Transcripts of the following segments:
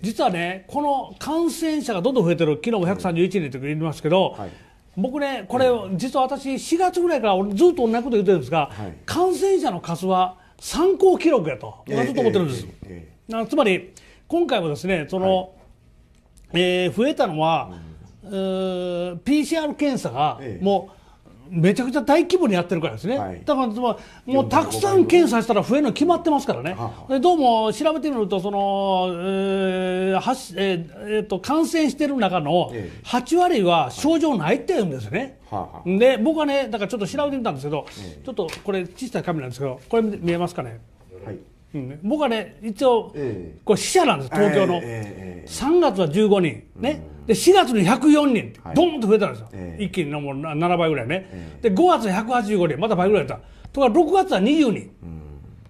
実はね、この感染者がどんどん増えてる、昨日も131人と言いますけど、はい、僕ね、これ、実は私、4月ぐらいから俺ずっと同じこと言ってるんですが、はい、感染者の数は参考記録やと、ずっと思ってるんです。えー、つまり、今回もですね、その、はい、えー、増えたのは、うん、PCR 検査がもう、めちゃくちゃ大規模にやってるからですね、はい、だからもうたくさん検査したら増えるの決まってますからね、ははどうも調べてみるとその、えーはしえー、えー、と感染してる中の8割は症状ないって言うんですね。はい、で僕はね、だからちょっと調べてみたんですけど、ちょっとこれ、小さいカメラなんですけど、これ見えますかね、はいうん、僕はね、一応、これ、死者なんです、東京の、えーえー3月は15人、ね、で4月に104人どんンと増えたんですよ、はい、一気にもう7倍ぐらいね、えー、で5月185人また倍ぐらいだったとか6月は20人、うん、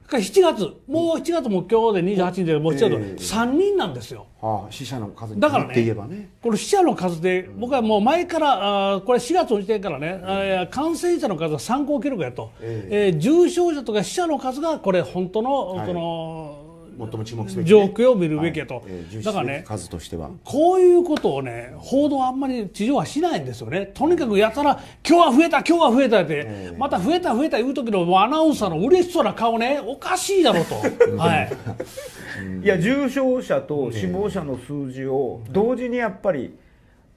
か7月もう7月も今日で28人でもう7月、えー、3人なんですよ、はあ、死者の数だからね、ね、これ死者の数で、僕はもう前からあこれ4月の時点からね、えー、感染者の数は参考記録やと、えー、えー、重症者とか死者の数がこれ本当のその、はい最も注目すべき、状況を見るべきやと、はいえー、だからね数としてはこういうことをね報道あんまり地上はしないんですよねとにかくやたら今日は増えた今日は増えたって、えー、また増えた増えた言う時のアナウンサーの嬉しそうな顔ねおかしいだろうと、はい、いや重症者と死亡者の数字を同時にやっぱり、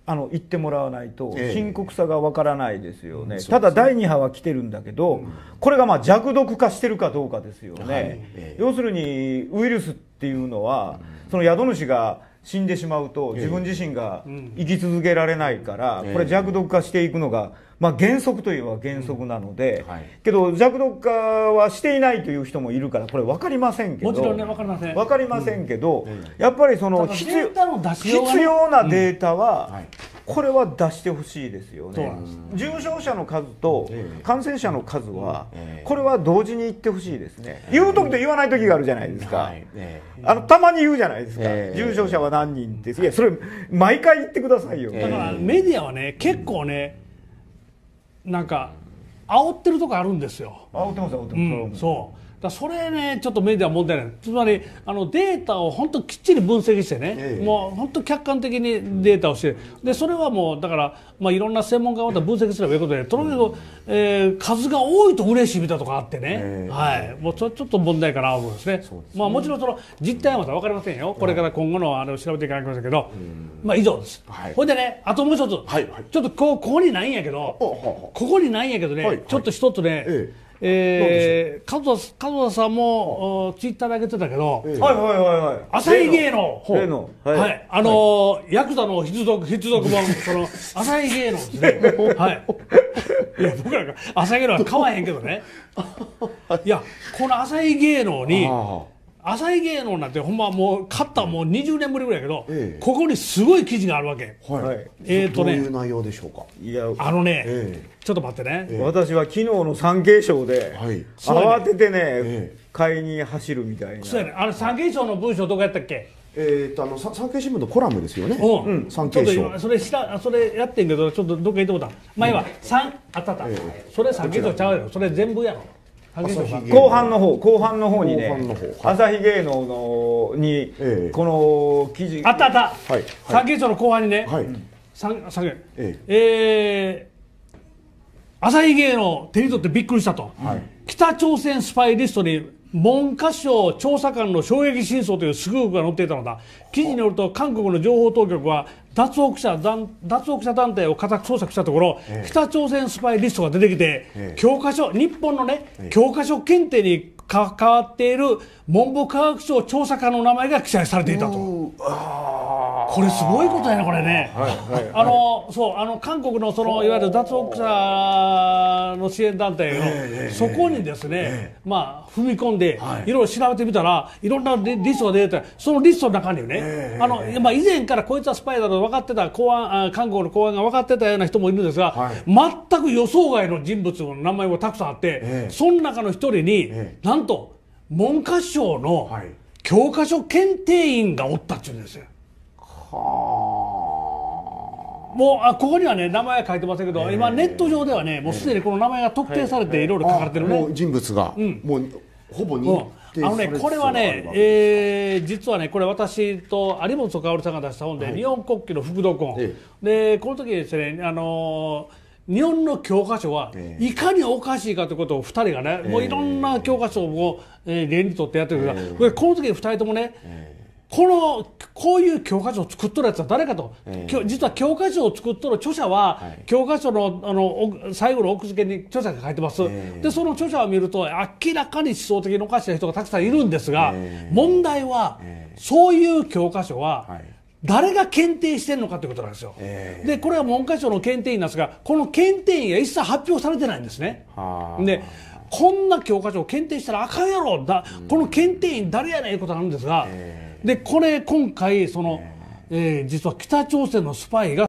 あの言ってもらわないと深刻さがわからないですよね、ええ、ただ第2波は来てるんだけど、うん、これがまあ弱毒化してるかどうかですよね、はいえ、要するにウイルスっていうのは、その宿主が死んでしまうと自分自身が生き続けられないからこれ弱毒化していくのがまあ原則といえば原則なのでけど弱毒化はしていないという人もいるからこれ分かりませんけどもちろんねかりませんかりませんけどやっぱりその必要なデータはこれは出してほしいですよね、重症者の数と感染者の数は、これは同時に言ってほしいですね、言う時と言わない時があるじゃないですか、あのたまに言うじゃないですか、重症者は何人って、いや、それ、毎回言ってくださいよ。だからメディアはね結構ね、なんか煽ってるとこあるんですよ。煽ってます煽ってます。うん、そう。だそれねちょっとメディア問題ないつまりあのデータを本当きっちり分析してね、ええ、もう本当客観的にデータをしてでそれはもうだから、まあ、いろんな専門家が分析すればいいことでとにかく、えー、数が多いと嬉しいみたいなとこあってね、え、はい、もうちょっと問題かなと思うんですね、ね、まあ、もちろんその実態はまだ分かりませんよこれから今後のあれを調べていかなきゃいけませんけど、まあ、以上です、はい、ほでねあともう一つ、はいはい、ちょっとこここにないんやけどここにないんやけどね、はいはい、ちょっと一つね、えー、加藤加藤さんもツイッターで上げてたけど、はいはいはいはい。浅井芸能。芸能。はい。はい、あのーはい、ヤクザの必読 必読本その浅井芸能ですね。はい。いや僕らが浅井芸能は買わへんけどね。いやこの浅井芸能に。浅井芸能なんてほんまもう勝ったもう20年ぶりぐらいやけど、ええ、ここにすごい記事があるわけ、はい、えっ、ー、とねどういう内容でしょうかいやあのね、え、ちょっと待ってね、私は昨日の産経省で、はい、慌ててね、買いに走るみたいなそうやねあれ産経省の文章どこやったっけえーと、あの産経新聞のコラムですよね、うん、産経省それしたそれやってんけどちょっとどっか行ってもた前は、うん、3あったった、えー、それ産経省ちゃうやろそれ全部やろ後半の方後半の方にね、朝日芸能のに、この記事あったあった、はい、三景町の後半にね、はい、三三ええー、朝日芸能手に取ってびっくりしたと、はい、北朝鮮スパイリストに文科省調査官の衝撃真相というスープが載っていたのだ記事によると韓国の情報当局は脱北者脱北者団体を家宅捜索したところ、ええ、北朝鮮スパイリストが出てきて、え、教科書日本のね、教科書検定に関わっている文部科学省調査官の名前が記載されていたと。これすごいことやね、これね、はいはい、あのそうあの韓国のそのいわゆる脱北者の支援団体のそこにですね、まあ、踏み込んで、い、ろいろ調べてみたら、いろんなリストが出てたそのリストの中にね、あのまあ、以前からこいつはスパイだと分かってた公安、韓国の公安が分かってたような人もいるんですが、はい、全く予想外の人物の名前もたくさんあって、その中の一人に、なんと文科省の教科書検定員がおったっていうんですよ。もうあここにはね名前書いてませんけど、えー、今ネット上ではねもうすでにこの名前が特定されていろいろ書かれてるね、もう人物が、うん、もうほぼ認定、あのねこれはね、えー、実はねこれ私と有本薫さんが出した本で、はい、日本国旗の副読本、えー、でこの時ですねあのー日本の教科書はいかにおかしいかということを2人がね、えー、もういろんな教科書を、えー、例にとってやってるから、えー、この時2人ともね、このこういう教科書を作っとるやつは誰かと、えー、実は教科書を作っとる著者は、はい、教科書のあの最後の奥付けに著者が書いてます、えー、でその著者を見ると明らかに思想的におかしな人がたくさんいるんですが、えー、問題は、そういう教科書は、はい誰が検定してるのかということなんですよ、えー、でこれは文科省の検定員なんですが、この検定員が一切発表されてないんですね。でこんな教科書を検定したらあかんやろだ、うん、この検定員誰やねんいうことなんですが、えでこれ今回その、えー、実は北朝鮮のスパイが